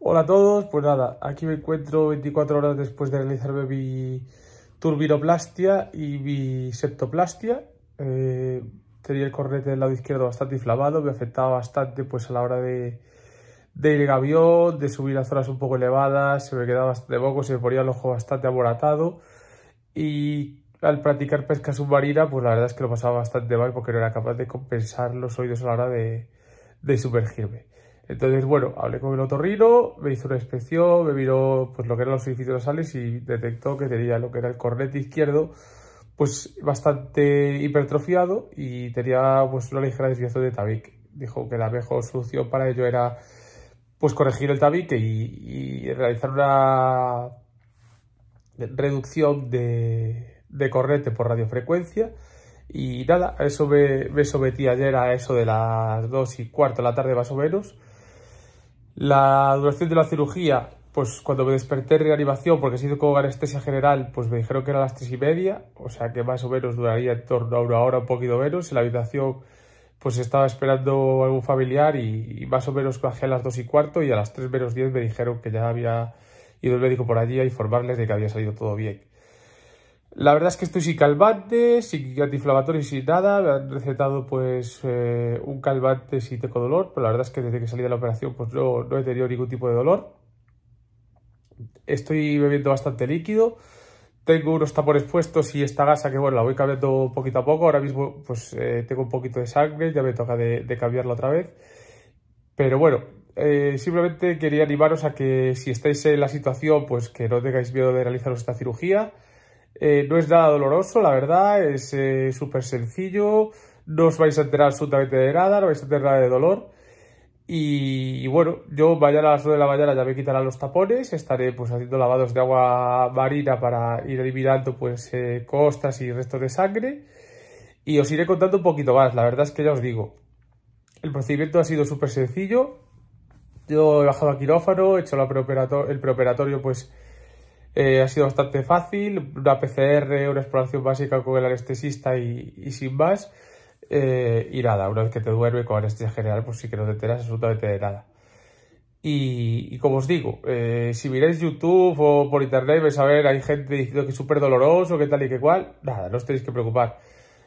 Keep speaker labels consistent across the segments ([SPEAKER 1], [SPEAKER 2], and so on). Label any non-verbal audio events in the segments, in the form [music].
[SPEAKER 1] Hola a todos, pues nada, aquí me encuentro 24 horas después de realizarme mi turbiroplastia y mi septoplastia. Eh, tenía el correte del lado izquierdo bastante inflamado, me afectaba bastante pues a la hora de, ir en avión, de subir a zonas un poco elevadas, se me quedaba de poco, se me ponía el ojo bastante aboratado y al practicar pesca submarina pues la verdad es que lo pasaba bastante mal porque no era capaz de compensar los oídos a la hora de, de sumergirme. Entonces, bueno, hablé con el otorrino, me hizo una inspección, me miró pues, lo que eran los de sales y detectó que tenía lo que era el cornete izquierdo pues bastante hipertrofiado y tenía pues, una ligera desviación de tabique. Dijo que la mejor solución para ello era pues corregir el tabique y, realizar una reducción de, de cornete por radiofrecuencia. Y nada, eso me, me sometí ayer a eso de las 2 y cuarto de la tarde más o menos la duración de la cirugía, pues cuando me desperté de reanimación, porque he sido con anestesia general, pues me dijeron que era las tres y media, o sea que más o menos duraría en torno a una hora, un poquito menos. En la habitación, pues estaba esperando algún familiar y, y más o menos bajé a las dos y cuarto y a las tres menos diez me dijeron que ya había ido el médico por allí a informarles de que había salido todo bien. La verdad es que estoy sin calvante, antiinflamatorio y sin nada. Me han recetado pues eh, un calvante si tengo dolor, pero la verdad es que desde que salí de la operación pues no, he tenido ningún tipo de dolor. Estoy bebiendo bastante líquido. Tengo unos tapones puestos y esta gasa que bueno, la voy cambiando poquito a poco. Ahora mismo pues eh, tengo un poquito de sangre, ya me toca de, cambiarla otra vez. Pero bueno, eh, simplemente quería animaros a que si estáis en la situación pues que no tengáis miedo de realizaros esta cirugía eh, no es nada doloroso, la verdad, es eh, súper sencillo, no os vais a enterar absolutamente de nada, no vais a nada de dolor. Y, bueno, yo mañana a las 2 de la mañana ya me quitarán los tapones, estaré pues haciendo lavados de agua marina para ir eliminando pues eh, costas y restos de sangre. Y os iré contando un poquito más, la verdad es que ya os digo, el procedimiento ha sido súper sencillo. Yo he bajado a quirófano, he hecho el preoperatorio pues eh, ha sido bastante fácil, una PCR, una exploración básica con el anestesista y, sin más. Eh, y nada, una vez que te duerme con anestesia general, pues sí que no te enteras absolutamente de nada. Y, como os digo, eh, si miráis YouTube o por internet, vais a ver, hay gente diciendo que es súper doloroso, que tal y que cual. Nada, no os tenéis que preocupar.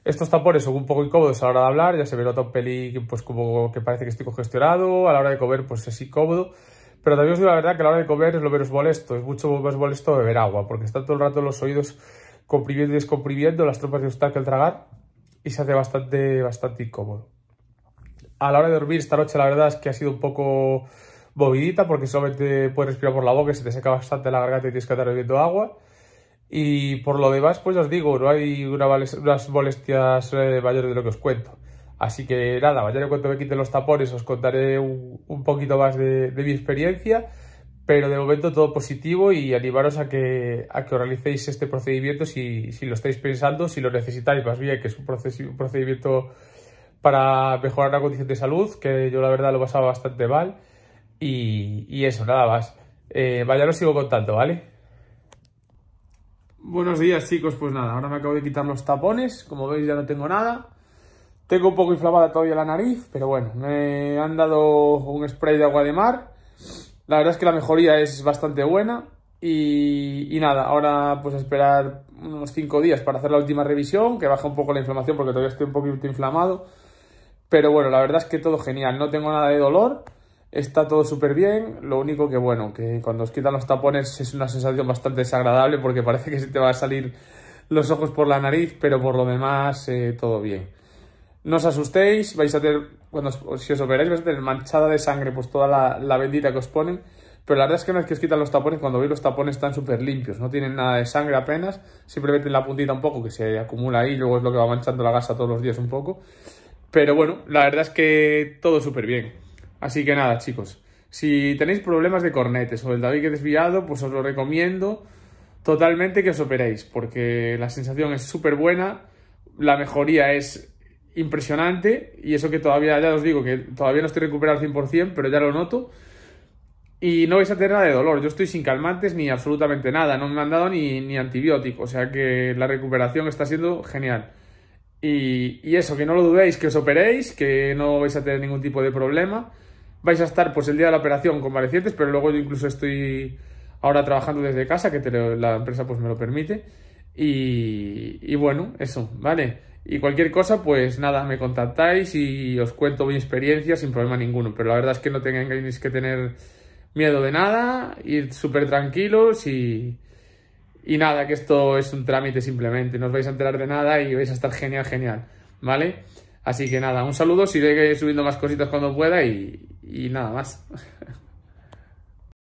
[SPEAKER 1] Estos tapones son un poco incómodos a la hora de hablar, ya se me nota un pelín, pues como que parece que estoy congestionado, a la hora de comer, pues es incómodo. Pero también os digo la verdad que a la hora de comer es lo menos molesto, es mucho más molesto beber agua, porque está todo el rato los oídos comprimiendo y descomprimiendo las trompas de que al tragar y se hace bastante, bastante incómodo. A la hora de dormir esta noche la verdad es que ha sido un poco movidita porque solamente puedes respirar por la boca se te seca bastante la garganta y tienes que estar bebiendo agua. Y por lo demás, pues os digo, no hay unas molestias eh, mayores de lo que os cuento. Así que nada, mañana cuando me quite los tapones os contaré un, poquito más de, mi experiencia, pero de momento todo positivo y animaros a que, a que os realicéis este procedimiento si, lo estáis pensando, si lo necesitáis más bien, que es un, procedimiento para mejorar la condición de salud, que yo la verdad lo pasaba bastante mal. Y, eso, nada más. Eh, mañana sigo contando, ¿vale? Buenos días chicos, pues nada, ahora me acabo de quitar los tapones, como veis ya no tengo nada. Tengo un poco inflamada todavía la nariz, pero bueno, me han dado un spray de agua de mar. La verdad es que la mejoría es bastante buena. Y, nada, ahora pues esperar unos 5 días para hacer la última revisión, que baja un poco la inflamación porque todavía estoy un poquito inflamado. Pero bueno, la verdad es que todo genial, no tengo nada de dolor, está todo súper bien. Lo único que bueno, que cuando os quitan los tapones es una sensación bastante desagradable porque [laughs] parece que se te van a salir los ojos por la nariz, pero por lo demás eh, todo bien. No os asustéis, vais a tener, cuando si os operáis, vais a tener manchada de sangre, pues toda la, bendita que os ponen. Pero la verdad es que no es que os quitan los tapones, cuando veis los tapones están súper limpios, no tienen nada de sangre apenas, Siempre meten la puntita un poco que se acumula ahí, luego es lo que va manchando la gasa todos los días un poco. Pero bueno, la verdad es que todo súper bien. Así que nada, chicos, si tenéis problemas de cornetes o del que desviado, pues os lo recomiendo totalmente que os operéis, porque la sensación es súper buena, la mejoría es impresionante y eso que todavía, ya os digo, que todavía no estoy recuperado al 100%, pero ya lo noto. Y no vais a tener nada de dolor. Yo estoy sin calmantes ni absolutamente nada. No me han dado ni, ni antibiótico. O sea que la recuperación está siendo genial. Y, eso, que no lo dudéis, que os operéis, que no vais a tener ningún tipo de problema. Vais a estar pues el día de la operación convalecientes, pero luego yo incluso estoy ahora trabajando desde casa, que la empresa pues me lo permite. Y, bueno, eso, ¿vale? Y cualquier cosa, pues nada, me contactáis y os cuento mi experiencia sin problema ninguno. Pero la verdad es que no tengáis que tener miedo de nada, ir súper tranquilos y, y nada, que esto es un trámite simplemente, no os vais a enterar de nada y vais a estar genial, genial, ¿vale? Así que nada, un saludo, si subiendo más cositas cuando pueda y nada más. [laughs]